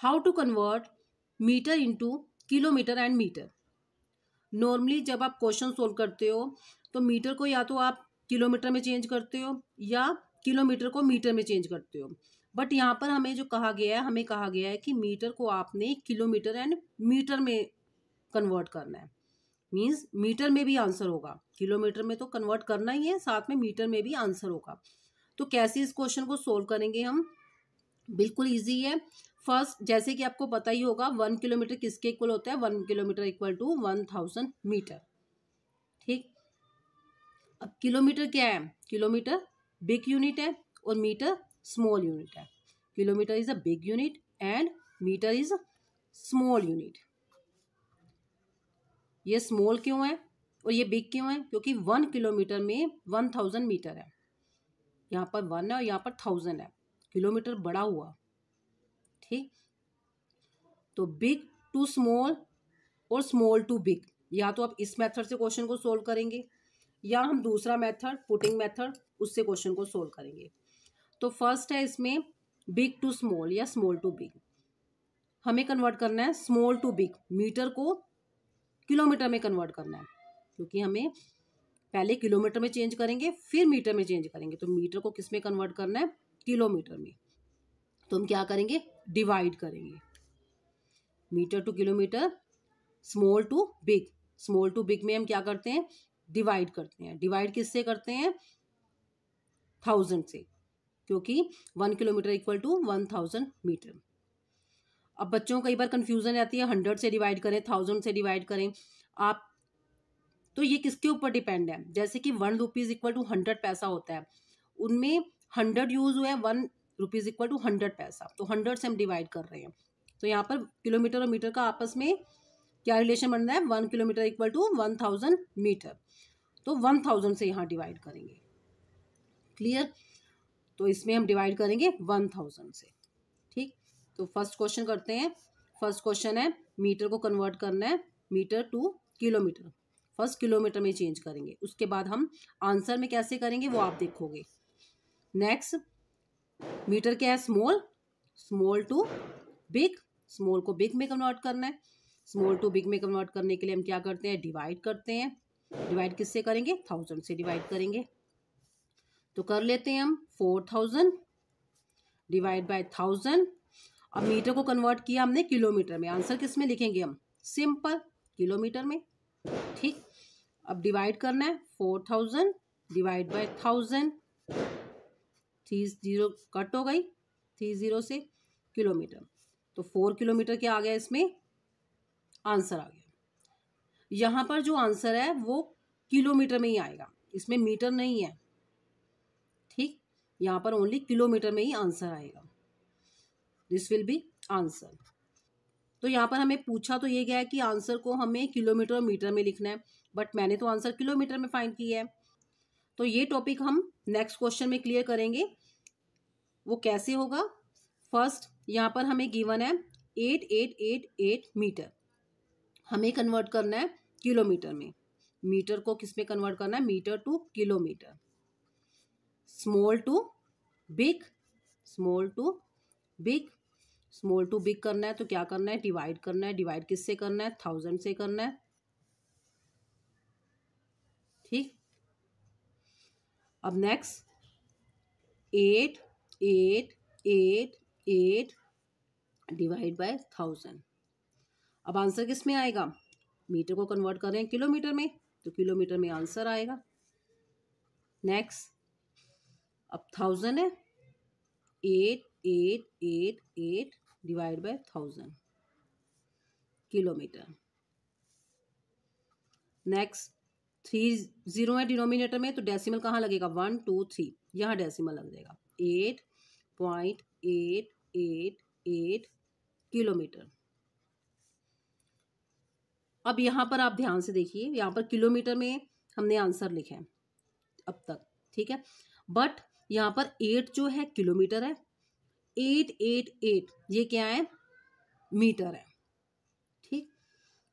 how to convert metre into kilometre and metre normally जब आप question solve करते हो तो मीटर को या तो आप किलोमीटर में चेंज करते हो या किलोमीटर को मीटर में चेंज करते हो बट यहाँ पर हमें जो कहा गया है हमें कहा गया है कि मीटर को आपने किलोमीटर एंड मीटर में कन्वर्ट करना है मीन्स मीटर में भी आंसर होगा किलोमीटर में तो कन्वर्ट करना ही है साथ में मीटर में भी आंसर होगा तो कैसे इस क्वेश्चन को सोल्व करेंगे हम बिल्कुल ईजी है फर्स्ट जैसे कि आपको पता ही होगा वन किलोमीटर किसके इक्वल होता है one kilometre equal to one thousand metre ठीक अब किलोमीटर क्या है किलोमीटर बिग यूनिट है और मीटर स्मॉल यूनिट है kilometre is a big unit and metre is small unit ये स्मॉल क्यों है और ये बिग क्यों है क्योंकि वन किलोमीटर में वन थाउजेंड मीटर है यहाँ पर वन है और यहाँ पर थाउजेंड है किलोमीटर बड़ा हुआ ठीक तो बिग टू स्मॉल और स्मॉल टू बिग या तो आप इस मेथड से क्वेश्चन को सोल्व करेंगे या हम दूसरा मेथड पुटिंग मेथड उससे क्वेश्चन को सोल्व करेंगे तो फर्स्ट है इसमें बिग टू स्मॉल या स्मॉल टू बिग हमें कन्वर्ट करना है स्मॉल टू बिग मीटर को किलोमीटर में कन्वर्ट करना है क्योंकि हमें पहले किलोमीटर में चेंज करेंगे फिर मीटर में चेंज करेंगे तो मीटर को किस में कन्वर्ट करना है किलोमीटर में तो हम क्या करेंगे डिवाइड करेंगे metre to kilometre small to big small to big में हम क्या करते हैं डिवाइड करते हैं डिवाइड किससे करते हैं थाउजेंड से क्योंकि one kilometre equal to one thousand metre अब बच्चों कई बार कंफ्यूजन रहती है हंड्रेड से डिवाइड करें थाउजेंड से डिवाइड करें आप तो ये किसके ऊपर डिपेंड है जैसे कि one rupees equal to hundred paisa होता है उनमें हंड्रेड यूज़ हुए one rupees equal to hundred paisa तो हंड्रेड से हम डिवाइड कर रहे हैं तो यहाँ पर किलोमीटर और मीटर का आपस में क्या रिलेशन बन रहा है one kilometre equal to one thousand metre तो वन थाउजेंड से यहाँ डिवाइड करेंगे क्लियर तो इसमें हम डिवाइड करेंगे वन थाउजेंड से ठीक तो फर्स्ट क्वेश्चन करते हैं फर्स्ट क्वेश्चन है मीटर को कन्वर्ट करना है metre to kilometre first kilometre में चेंज करेंगे उसके बाद हम आंसर में कैसे करेंगे वो आप देखोगे नेक्स्ट मीटर क्या है small small to big small को बिग में कन्वर्ट करना है स्मॉल टू बिग में कन्वर्ट करने के लिए हम क्या करते हैं डिवाइड करते हैं डिवाइड किससे करेंगे थाउजेंड से डिवाइड करेंगे तो कर लेते हैं हम four thousand divide by thousand अब मीटर को कन्वर्ट किया हमने किलोमीटर में आंसर किस में लिखेंगे हम सिंपल किलोमीटर में ठीक अब डिवाइड करना है four thousand divide by thousand three zero cut हो गई थ्री ज़ीरो से किलोमीटर तो फोर किलोमीटर क्या आ गया इसमें आंसर आ गया यहाँ पर जो आंसर है वो किलोमीटर में ही आएगा इसमें मीटर नहीं है ठीक यहाँ पर ओनली किलोमीटर में ही आंसर आएगा दिस विल बी आंसर तो यहाँ पर हमें पूछा तो ये गया है कि आंसर को हमें किलोमीटर और मीटर में लिखना है बट मैंने तो आंसर किलोमीटर में फाइंड किया है तो ये टॉपिक हम नेक्स्ट क्वेश्चन में क्लियर करेंगे वो कैसे होगा फर्स्ट यहाँ पर हमें गिवन है eight eight eight eight metre हमें कन्वर्ट करना है किलोमीटर में मीटर को किस में कन्वर्ट करना है metre to kilometre small to big small to big small to big करना है तो क्या करना है डिवाइड करना है डिवाइड किससे करना है थाउजेंड से करना है ठीक अब next eight eight eight eight divide by thousand अब आंसर किस में आएगा मीटर को कन्वर्ट कर रहे हैं किलोमीटर में तो किलोमीटर में आंसर आएगा नेक्स्ट अब थाउजेंड है eight eight eight eight divide by thousand kilometre next three zero है डिनोमिनेटर में तो डेसिमल कहाँ लगेगा वन टू थ्री यहाँ डेसिमल लग जाएगा eight point eight eight eight kilometre अब यहाँ पर आप ध्यान से देखिए यहाँ पर किलोमीटर में हमने आंसर लिखे है अब तक ठीक है बट यहाँ पर एट जो है किलोमीटर है एट एट एट ये क्या है मीटर है ठीक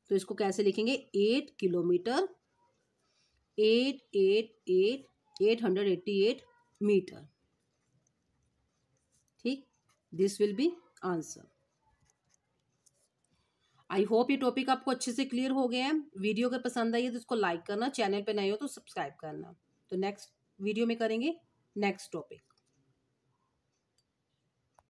तो इसको कैसे लिखेंगे eight kilometre eight eight eight eight hundred eighty eight metre ठीक this will be answer I hope ये टॉपिक आपको अच्छे से क्लियर हो गया है वीडियो अगर पसंद आई है तो इसको लाइक करना चैनल पे नए हो तो सब्सक्राइब करना तो नेक्स्ट वीडियो में करेंगे नेक्स्ट टॉपिक